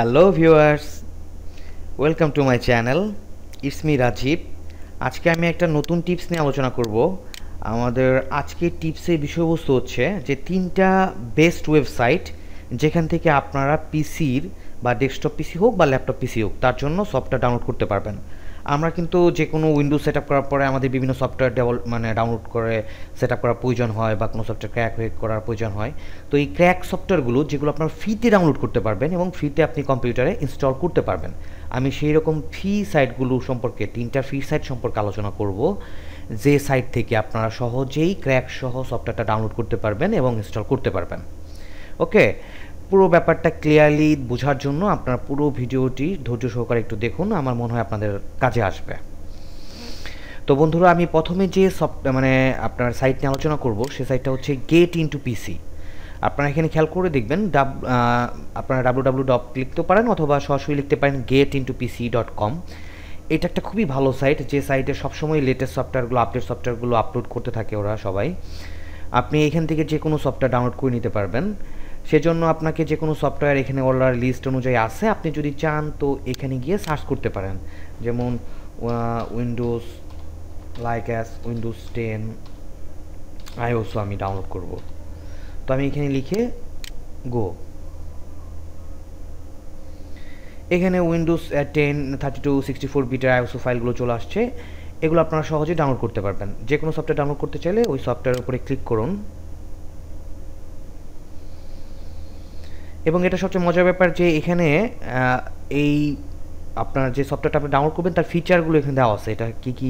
hello viewers welcome to my channel it's me Rajib আজকে আমি একটা নতুন টিপস নিয়ে আলোচনা করব আমাদের আজকের টিপসের বিষয়বস্তু হচ্ছে যে তিনটা বেস্ট ওয়েবসাইট যেখান থেকে আপনারা পিসির বা ডেস্কটপ পিসি হোক বা ল্যাপটপ পিসি হোক তার জন্য সফটওয়্যার ডাউনলোড করতে পারবেন আমরা কিন্তু যে কোনো উইন্ডো সেট আপ করার পরে আমাদের বিভিন্ন সফটওয়্যার ডেভেল মানে ডাউনলোড করে সেট আপ করার প্রয়োজন হয় বা কোনো সফটওয়্যার ক্র্যাক হয়ে করার প্রয়োজন হয় তো এই ক্র্যাক সফটওয়্যারগুলো যেগুলো আপনার ফ্রিতে ডাউনলোড করতে পারবেন এবং ফ্রিতে আপনি কম্পিউটারে ইনস্টল করতে পারবেন আমি সেই রকম ফ্রি সাইটগুলো সম্পর্কে তিনটা ফ্রি সাইট সম্পর্কে আলোচনা করব যে সাইট থেকে আপনারা সহজেই ক্র্যাক সহ সফটওয়্যারটা ডাউনলোড করতে পারবেন এবং ইনস্টল করতে পারবেন ওকে পুরো ব্যাপারটা ক্লিয়ারলি বোঝার জন্য আপনার পুরো ভিডিওটি ধৈর্য সহকারে একটু দেখুন আমার মনে হয় আপনাদের কাজে আসবে তো বন্ধুরা আমি প্রথমে যে সফট মানে আপনার সাইট নিয়ে আলোচনা করব সে সাইটটা হচ্ছে গেট ইনটু পিসি আপনারা এখানে খেয়াল করে দেখবেন ডাব আপনারা ডাব্লু ডাব্লু ডট লিখতে পারেন অথবা সরাসরি লিখতে পারেন get into PC dot com এটা একটা খুবই ভালো সাইট যে সাইটে সবসময় লেটেস্ট সফটওয়্যারগুলো আপডেট সফটওয়্যারগুলো আপলোড করতে থাকে ওরা সবাই আপনি এখান থেকে যে কোনো সফটওয়্যার ডাউনলোড করে নিতে পারবেন সেজন্য আপনাকে যে কোনো সফটওয়্যার এখানে অর্ডার লিস্ট অনুযায়ী আছে আপনি যদি চান তো এখানে গিয়ে সার্চ করতে পারেন যেমন Windows like as Windows ten ISO আমি ডাউনলোড করব তো আমি এখানে লিখে গো এখানে Windows ten thirty two sixty four বিটার আইওসও ফাইলগুলো চলে আসছে এগুলো আপনারা সহজে ডাউনলোড করতে পারবেন যে কোনো সফটওয়্যার ডাউনলোড করতে চাইলে ওই সফটওয়্যারের উপরে ক্লিক করুন এবং এটা সবচেয়ে মজার ব্যাপার যে এখানে এই আপনার যে সফটওয়্যারটা আপনি ডাউনলোড করবেন তার ফিচারগুলো এখানে দেওয়া আছে এটা কী কী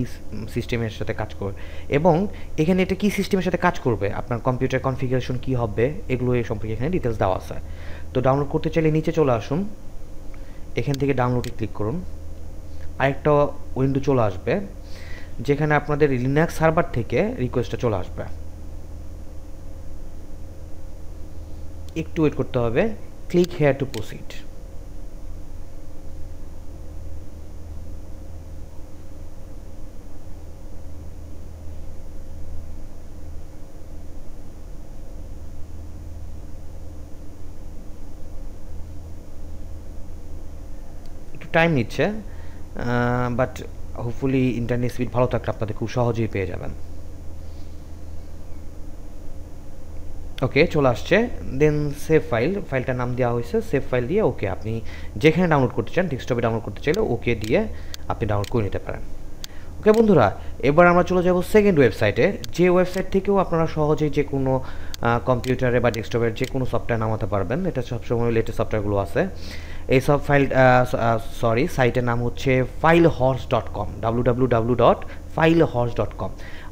সিস্টেমের সাথে কাজ করবে এবং এখানে এটা কী সিস্টেমের সাথে কাজ করবে আপনার কম্পিউটার কনফিগারেশন কী হবে এগুলো এই সম্পর্কে এখানে ডিটেলস দেওয়া আছে তো ডাউনলোড করতে চাইলে নিচে চলে আসুন এখান থেকে ডাউনলোডে ক্লিক করুন আরেকটা উইন্ডো চলে আসবে যেখানে আপনাদের লিনাক্স সার্ভার থেকে রিকোয়েস্টটা চলে আসবে একটু ওয়েট করতে হবে click here to proceed time নিচ্ছে বাট হোপফুলি ইন্টারনেট স্পিড ভালো থাকলে আপনাদের খুব সহজেই পেয়ে যাবেন ওকে চলে আসছে দেন সেভ ফাইল ফাইলটার নাম দেওয়া হয়েছে সেভ ফাইল দিয়ে ওকে আপনি যেখানে ডাউনলোড করতে চান ডেস্কটপে ডাউনলোড করতে চাইলে ওকে দিয়ে আপনি ডাউনলোড করে নিতে পারেন ওকে বন্ধুরা এবার আমরা চলে যাব সেকেন্ড ওয়েবসাইটে যে ওয়েবসাইট থেকেও আপনারা সহজেই যে কোনো কম্পিউটারে বা ডেস্কটপের যে কোনো সফটওয়্যার নামাতে পারবেন এটা সবসময় লেটেস্ট সফটওয়্যারগুলো আছে এই সব ফাইল সরি সাইটের নাম হচ্ছে file horse dot com W W W dot file horse dot com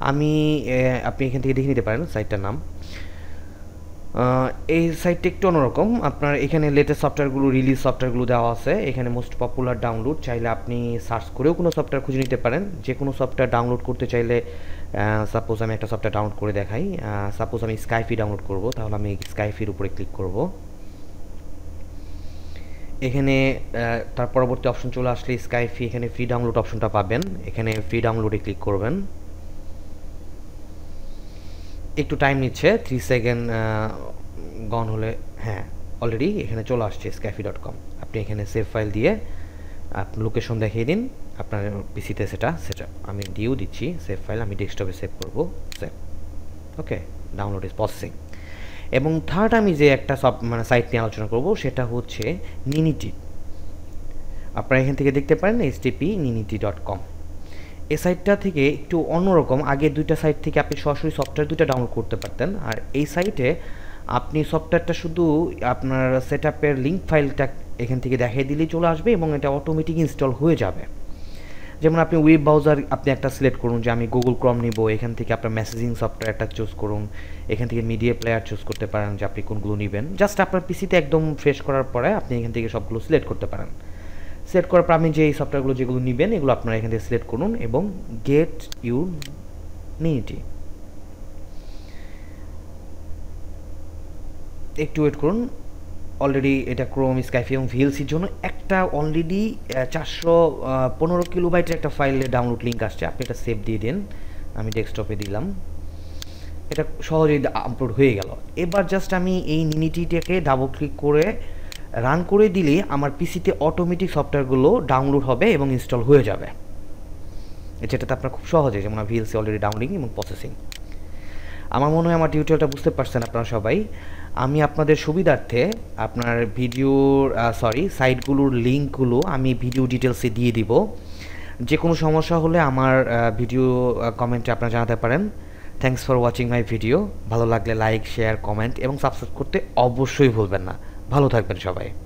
আমি আপনি এখান থেকে দেখে নিতে পারেন সাইটটার নাম এই সাইটটা একটু অন্যরকম আপনার এখানে লেটেস্ট সফটওয়্যারগুলো রিলিজ সফটওয়্যারগুলো দেওয়া আছে এখানে মোস্ট পপুলার ডাউনলোড চাইলে আপনি সার্চ করেও কোনো সফটওয়্যার খুঁজে নিতে পারেন যে কোনো সফটওয়্যার ডাউনলোড করতে চাইলে সাপোজ আমি একটা সফটওয়্যার ডাউনলোড করে দেখাই সাপোজ আমি স্কাইফি ডাউনলোড করব তাহলে আমি স্কাইফির উপরে ক্লিক করব এখানে তার পরবর্তী অপশন চলে আসলে স্কাইফি এখানে ফ্রি ডাউনলোড অপশনটা পাবেন এখানে ফ্রি ডাউনলোডে ক্লিক করবেন একটু টাইম নিচ্ছে থ্রি সেকেন্ড গন হলে হ্যাঁ অলরেডি এখানে চলে আসছে স্ক্যাফি ডট কম আপনি এখানে সেভ ফাইল দিয়ে লোকেশন দেখিয়ে দিন আপনার পিসিতে সেটা সেটা আমি দিয়েও দিচ্ছি সেভ ফাইল আমি ডেস্কটপে সেভ করবো save okay download is processing এবং থার্ড আমি যে একটা সব মানে সাইট নিয়ে আলোচনা করব সেটা হচ্ছে নিনিটি আপনারা এখান থেকে দেখতে পারেন এইচ টিপি নিনিটি ডট কম এ সাইটটা থেকে একটু অন্যরকম আগে দুইটা সাইট থেকে আপনি সরাসরি সফটওয়্যার দুইটা ডাউনলোড করতে পারতেন আর এই সাইটে আপনি সফটওয়্যারটা শুধু আপনার সেট আপের লিঙ্ক ফাইলটা এখান থেকে দেখিয়ে দিলেই চলে আসবে এবং এটা অটোমেটিক ইনস্টল হয়ে যাবে যেমন আপনি ওয়েব ব্রাউজার আপনি একটা সিলেক্ট করুন যে আমি গুগল ক্রম নিব এখান থেকে আপনার মেসেজিং সফটওয়্যারটা চুজ করুন এখান থেকে মিডিয়া প্লেয়ার চুজ করতে পারেন যে আপনি কোনগুলো নেবেন জাস্ট আপনার পিসিতে একদম ফ্রেশ করার পরে আপনি এখান থেকে সবগুলো সিলেক্ট করতে পারেন সিলেক্ট করার পর আপনি যে এই সফটওয়্যারগুলো যেগুলো নেবেন এগুলো আপনারা এখান থেকে সিলেক্ট করুন এবং গেট ইউ নিটি একটু ওয়েট করুন অলরেডি এটা ক্রোম স্কাইফি এবং ভিএলসির জন্য একটা অলরেডি চারশো পনেরো কিলো বাইটের একটা ফাইলে ডাউনলোড লিঙ্ক আসছে আপনি এটা সেভ দিয়ে দিন আমি ডেস্কটপে দিলাম এটা সহজেই আপলোড হয়ে গেল এবার জাস্ট আমি এই নিনিটিটাকে ডাবল ক্লিক করে রান করে দিলে আমার পিসিতে অটোমেটিক সফটওয়্যারগুলো ডাউনলোড হবে এবং ইনস্টল হয়ে যাবে যেটাতে আপনার খুব সহজে যেমন ভিএলসি অলরেডি ডাউনলিং এবং প্রসেসিং আমার মনে হয় আমার টিউটোরিয়ালটা বুঝতে পারছেন আপনারা সবাই আমি আপনাদের সুবিধার্থে আপনার ভিডিওর সরি সাইটগুলোর লিঙ্কগুলো আমি ভিডিও ডিটেলসে দিয়ে দিব যে কোনো সমস্যা হলে আমার ভিডিও কমেন্টে আপনারা জানাতে পারেন thanks for watching my video ভালো লাগলে লাইক শেয়ার কমেন্ট এবং সাবস্ক্রাইব করতে অবশ্যই ভুলবেন না ভালো থাকবেন সবাই